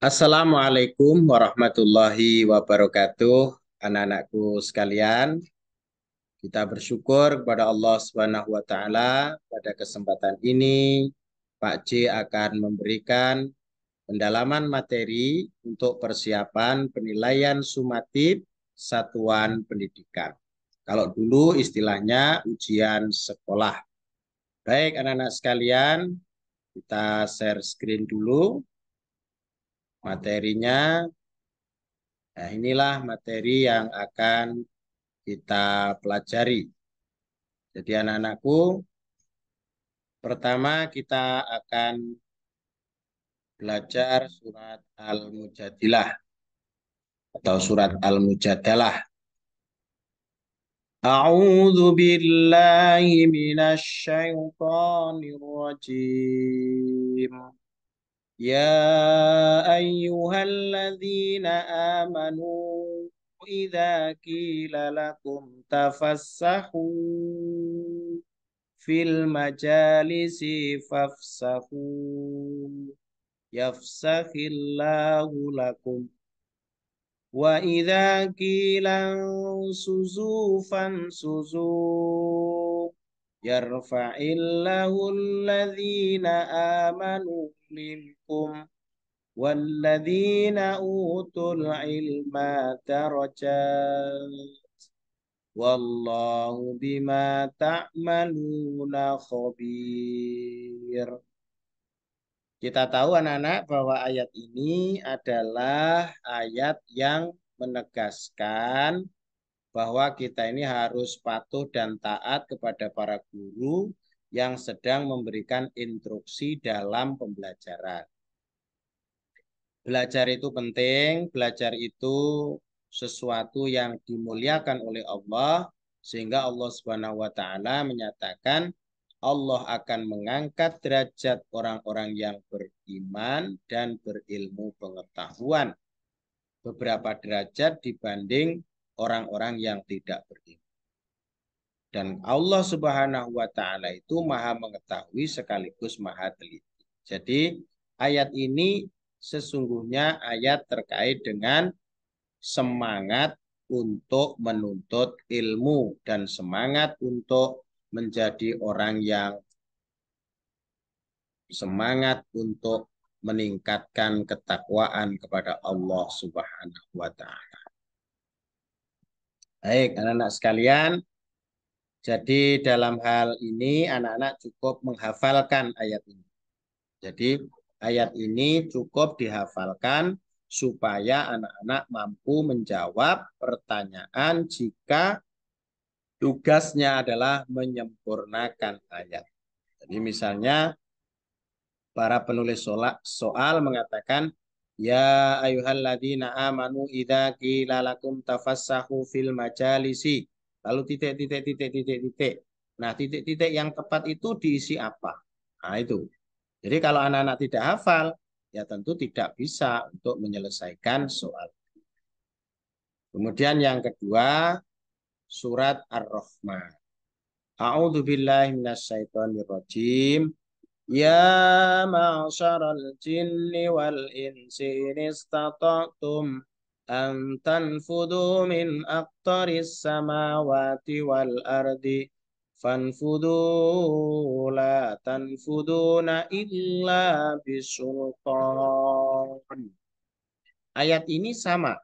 Assalamualaikum warahmatullahi wabarakatuh, anak-anakku sekalian. Kita bersyukur kepada Allah swt pada kesempatan ini Pak C akan memberikan pendalaman materi untuk persiapan penilaian sumatif satuan pendidikan. Kalau dulu istilahnya ujian sekolah. Baik anak-anak sekalian, kita share screen dulu materinya. Nah, inilah materi yang akan kita pelajari. Jadi anak-anakku, pertama kita akan belajar surat Al-Mujadilah atau surat Al-Mujadalah. أعوذ بالله من الشيطان الرجيم يا أيها الذين آمنوا إذا قيل لكم تفسحوا في المجالس فافسحوا يفسح الله لكم وإذا قيل انسزوا فانسزوا يرفع الله الذين آمنوا منكم والذين أوتوا العلم درجات والله بما تعملون خبير Kita tahu anak-anak bahwa ayat ini adalah ayat yang menegaskan bahwa kita ini harus patuh dan taat kepada para guru yang sedang memberikan instruksi dalam pembelajaran. Belajar itu penting, belajar itu sesuatu yang dimuliakan oleh Allah sehingga Allah Subhanahu wa taala menyatakan Allah akan mengangkat derajat orang-orang yang beriman dan berilmu pengetahuan beberapa derajat dibanding orang-orang yang tidak beriman. Dan Allah Subhanahu wa taala itu Maha mengetahui sekaligus Maha teliti. Jadi ayat ini sesungguhnya ayat terkait dengan semangat untuk menuntut ilmu dan semangat untuk menjadi orang yang semangat untuk meningkatkan ketakwaan kepada Allah Subhanahu wa taala. Baik, anak-anak sekalian, jadi dalam hal ini anak-anak cukup menghafalkan ayat ini. Jadi ayat ini cukup dihafalkan supaya anak-anak mampu menjawab pertanyaan jika tugasnya adalah menyempurnakan ayat. Jadi misalnya para penulis soal, soal mengatakan Ya ayuhalladzina amanu idza qila lakum tafassahu fil majalisi. Lalu titik titik titik titik titik. Nah, titik-titik yang tepat itu diisi apa? Nah, itu. Jadi kalau anak-anak tidak hafal, ya tentu tidak bisa untuk menyelesaikan soal. Kemudian yang kedua, surat Ar-Rahman. A'udzu billahi minasyaitonir rajim. Ya ma'syaral jinni wal insi in istata'tum an tanfudu min aqtaris samawati wal ardi fanfudu la tanfuduna illa bisultan. Ayat ini sama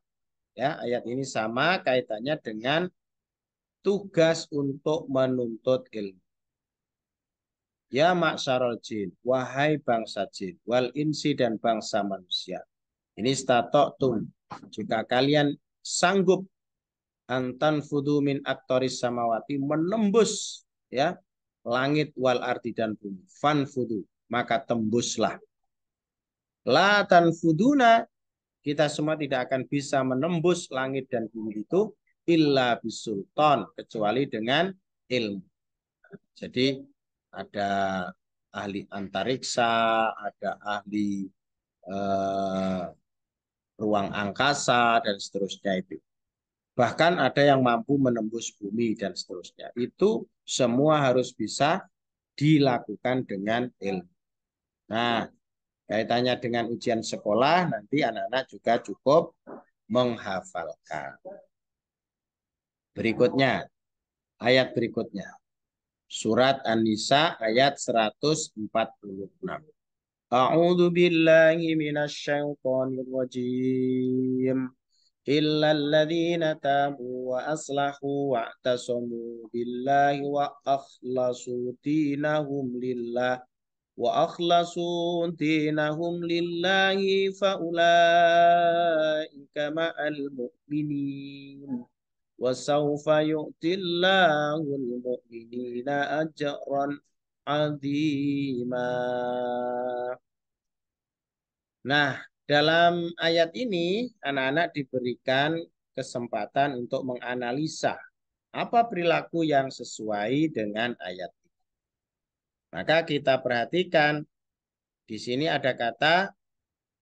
ya, ayat ini sama kaitannya dengan tugas untuk menuntut ilmu. Ya mak maksarul jin, wahai bangsa jin, wal insi dan bangsa manusia. Ini statok tun. Jika kalian sanggup antan fudu min aktoris samawati menembus ya langit wal arti dan bumi. Fan fudu, maka tembuslah. La tan fuduna, kita semua tidak akan bisa menembus langit dan bumi itu illa bisultan kecuali dengan ilmu. Jadi ada ahli antariksa, ada ahli eh, ruang angkasa dan seterusnya itu. Bahkan ada yang mampu menembus bumi dan seterusnya. Itu semua harus bisa dilakukan dengan ilmu. Nah, kaitannya dengan ujian sekolah nanti anak-anak juga cukup menghafalkan. Berikutnya, ayat berikutnya. Surat An-Nisa ayat 146. A'udzu billahi minasyaitonir rajim. Illa alladhina tabu wa aslahu wa tasamu billahi wa akhlasu dinahum lillah wa akhlasu dinahum lillahi fa ulaika ma'al mu'minin. وسوف يؤتي الله المؤمنين أجرا Nah, dalam ayat ini anak-anak diberikan kesempatan untuk menganalisa apa perilaku yang sesuai dengan ayat ini. Maka kita perhatikan di sini ada kata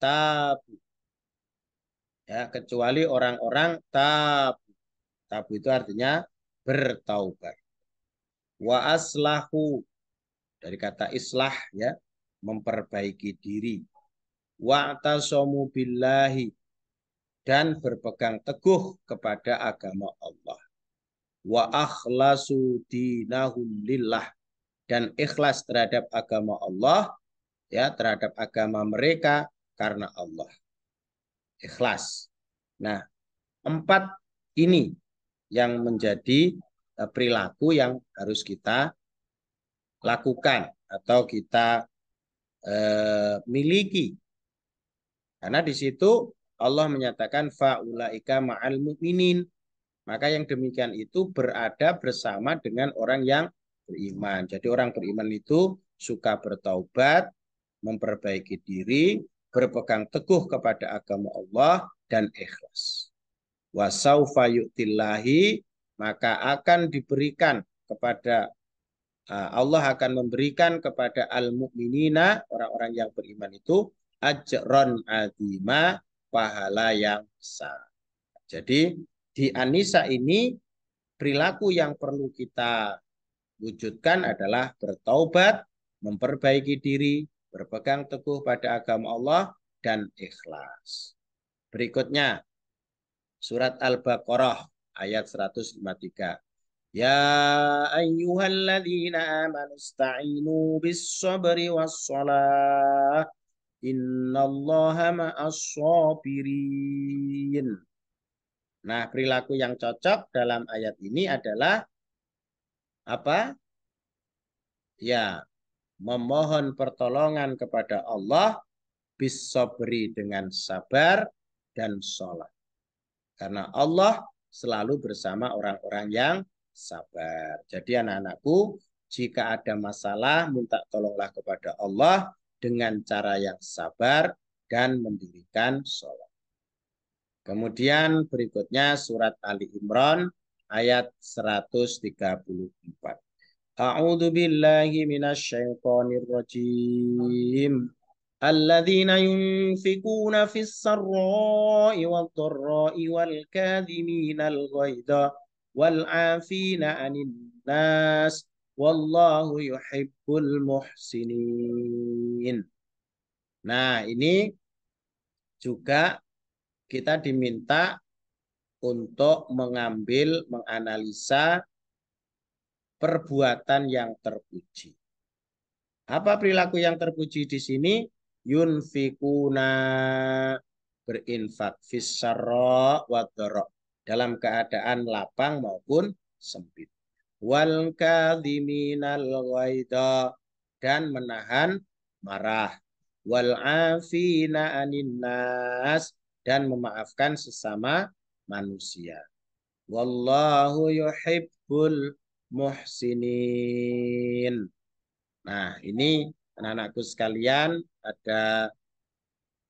tabu. Ya, kecuali orang-orang tabu Tabu itu artinya bertaubat. Wa aslahu dari kata islah ya, memperbaiki diri. Wa tasomu billahi dan berpegang teguh kepada agama Allah. Wa akhlasu dinahum lillah dan ikhlas terhadap agama Allah ya terhadap agama mereka karena Allah. Ikhlas. Nah, empat ini yang menjadi eh, perilaku yang harus kita lakukan atau kita eh, miliki. Karena di situ Allah menyatakan faulaika ma'al mu'minin. Maka yang demikian itu berada bersama dengan orang yang beriman. Jadi orang beriman itu suka bertaubat, memperbaiki diri, berpegang teguh kepada agama Allah dan ikhlas wasaufa yu'tillahi maka akan diberikan kepada Allah akan memberikan kepada al-mu'minina orang-orang yang beriman itu ajron azima pahala yang besar. Jadi di Anisa ini perilaku yang perlu kita wujudkan adalah bertaubat, memperbaiki diri, berpegang teguh pada agama Allah dan ikhlas. Berikutnya, surat Al-Baqarah ayat 153. Ya ayyuhalladzina amanu ista'inu bis-sabri was shalah Innallaha maas Nah, perilaku yang cocok dalam ayat ini adalah apa? Ya, memohon pertolongan kepada Allah bis-sabri dengan sabar dan sholat. Karena Allah selalu bersama orang-orang yang sabar. Jadi anak-anakku, jika ada masalah, minta tolonglah kepada Allah dengan cara yang sabar dan mendirikan sholat. Kemudian berikutnya surat Ali Imran ayat 134. A'udzu billahi minasyaitonir rajim. الذين ينفقون في السراء والضراء والكاذمين الغيظ والعافين عن الناس والله يحب المحسنين Nah, ini juga kita diminta untuk mengambil, menganalisa perbuatan yang terpuji. Apa perilaku yang terpuji di sini? yunfikuna berinfak fisarro wa dalam keadaan lapang maupun sempit wal kadiminal ghaidha dan menahan marah wal afina anin dan memaafkan sesama manusia wallahu yuhibbul muhsinin nah ini anak-anakku sekalian, ada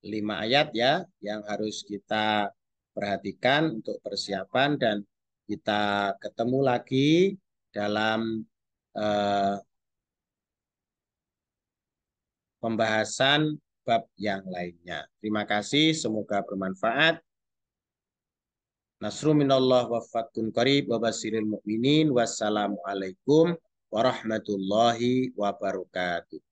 lima ayat ya yang harus kita perhatikan untuk persiapan dan kita ketemu lagi dalam eh, pembahasan bab yang lainnya. Terima kasih, semoga bermanfaat. Nasru minallah wa fatkun qarib wa basiril mu'minin. Wassalamualaikum warahmatullahi wabarakatuh.